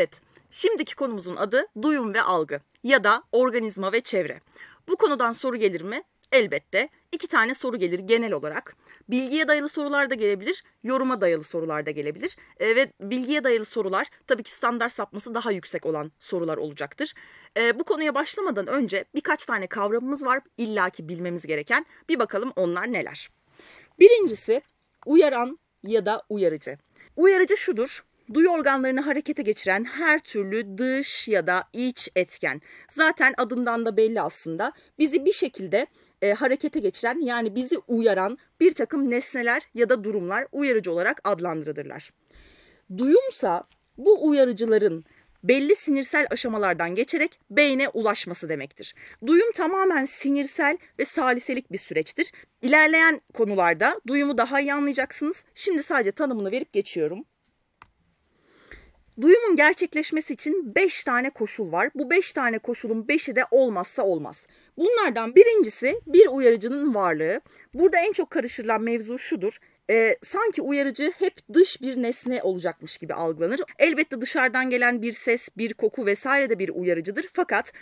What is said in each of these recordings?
Evet, şimdiki konumuzun adı duyum ve algı ya da organizma ve çevre. Bu konudan soru gelir mi? Elbette. İki tane soru gelir genel olarak. Bilgiye dayalı sorular da gelebilir, yoruma dayalı sorular da gelebilir. E, ve bilgiye dayalı sorular tabii ki standart sapması daha yüksek olan sorular olacaktır. E, bu konuya başlamadan önce birkaç tane kavramımız var illaki bilmemiz gereken. Bir bakalım onlar neler. Birincisi uyaran ya da uyarıcı. Uyarıcı şudur duyu organlarını harekete geçiren her türlü dış ya da iç etken. Zaten adından da belli aslında. Bizi bir şekilde e, harekete geçiren yani bizi uyaran bir takım nesneler ya da durumlar uyarıcı olarak adlandırılırlar. Duyumsa bu uyarıcıların belli sinirsel aşamalardan geçerek beyne ulaşması demektir. Duyum tamamen sinirsel ve saliselik bir süreçtir. İlerleyen konularda duyumu daha iyi anlayacaksınız. Şimdi sadece tanımını verip geçiyorum. Duyumun gerçekleşmesi için 5 tane koşul var. Bu 5 tane koşulun 5'i de olmazsa olmaz. Bunlardan birincisi bir uyarıcının varlığı. Burada en çok karıştırılan mevzu şudur. E, sanki uyarıcı hep dış bir nesne olacakmış gibi algılanır. Elbette dışarıdan gelen bir ses, bir koku vesaire de bir uyarıcıdır. Fakat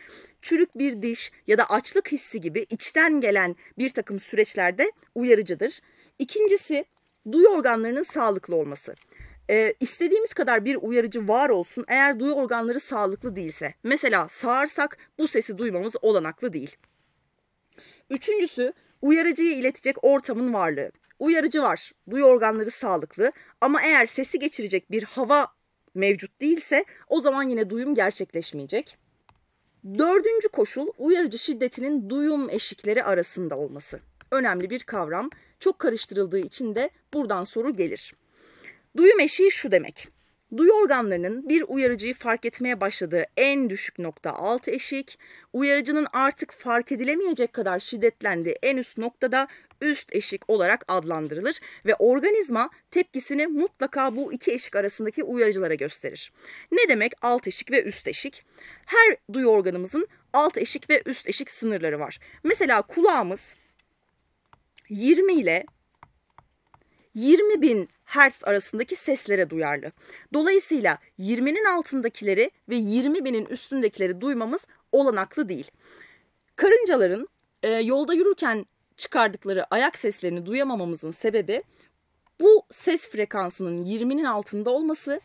çürük bir diş ya da açlık hissi gibi içten gelen bir takım süreçlerde uyarıcıdır. İkincisi duyu organlarının sağlıklı olması e, istediğimiz kadar bir uyarıcı var olsun eğer duyu organları sağlıklı değilse. Mesela sağırsak bu sesi duymamız olanaklı değil. Üçüncüsü uyarıcıyı iletecek ortamın varlığı. Uyarıcı var, duyu organları sağlıklı ama eğer sesi geçirecek bir hava mevcut değilse o zaman yine duyum gerçekleşmeyecek. Dördüncü koşul uyarıcı şiddetinin duyum eşikleri arasında olması. Önemli bir kavram. Çok karıştırıldığı için de buradan soru gelir. Duyu meşiği şu demek. Duyu organlarının bir uyarıcıyı fark etmeye başladığı en düşük nokta alt eşik, uyarıcının artık fark edilemeyecek kadar şiddetlendiği en üst noktada üst eşik olarak adlandırılır ve organizma tepkisini mutlaka bu iki eşik arasındaki uyarıcılara gösterir. Ne demek alt eşik ve üst eşik? Her duyu organımızın alt eşik ve üst eşik sınırları var. Mesela kulağımız 20 ile 20 bin Hertz arasındaki seslere duyarlı. Dolayısıyla 20'nin altındakileri ve 20 binin üstündekileri duymamız olanaklı değil. Karıncaların e, yolda yürürken çıkardıkları ayak seslerini duyamamamızın sebebi bu ses frekansının 20'nin altında olması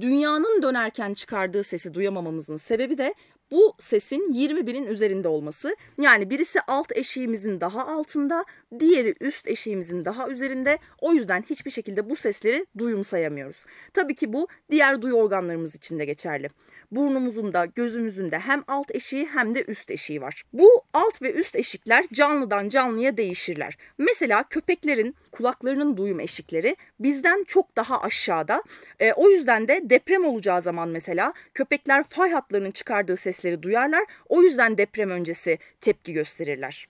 dünyanın dönerken çıkardığı sesi duyamamamızın sebebi de bu sesin 21'in üzerinde olması. Yani birisi alt eşiğimizin daha altında, diğeri üst eşiğimizin daha üzerinde. O yüzden hiçbir şekilde bu sesleri duyum sayamıyoruz. Tabii ki bu diğer duyu organlarımız için de geçerli. Burnumuzun da gözümüzün de hem alt eşiği hem de üst eşiği var. Bu alt ve üst eşikler canlıdan canlıya değişirler. Mesela köpeklerin kulaklarının duyum eşikleri bizden çok daha aşağıda. E, o yüzden de deprem olacağı zaman mesela köpekler fay hatlarının çıkardığı ses sesleri duyarlar. O yüzden deprem öncesi tepki gösterirler.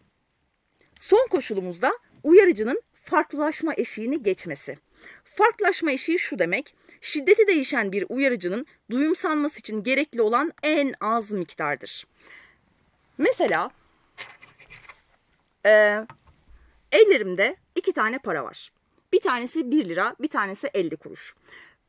Son koşulumuzda uyarıcının farklılaşma eşiğini geçmesi. Farklılaşma eşiği şu demek, şiddeti değişen bir uyarıcının duyumsanması için gerekli olan en az miktardır. Mesela e, ellerimde iki tane para var. Bir tanesi 1 lira, bir tanesi 50 kuruş.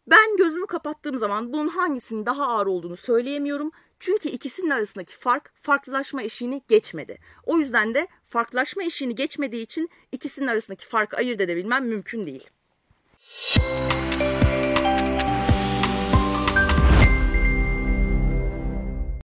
Ben gözümü kapattığım zaman bunun hangisinin daha ağır olduğunu söyleyemiyorum. Çünkü ikisinin arasındaki fark farklılaşma eşiğini geçmedi. O yüzden de farklılaşma eşiğini geçmediği için ikisinin arasındaki farkı ayırt edebilmem mümkün değil. Müzik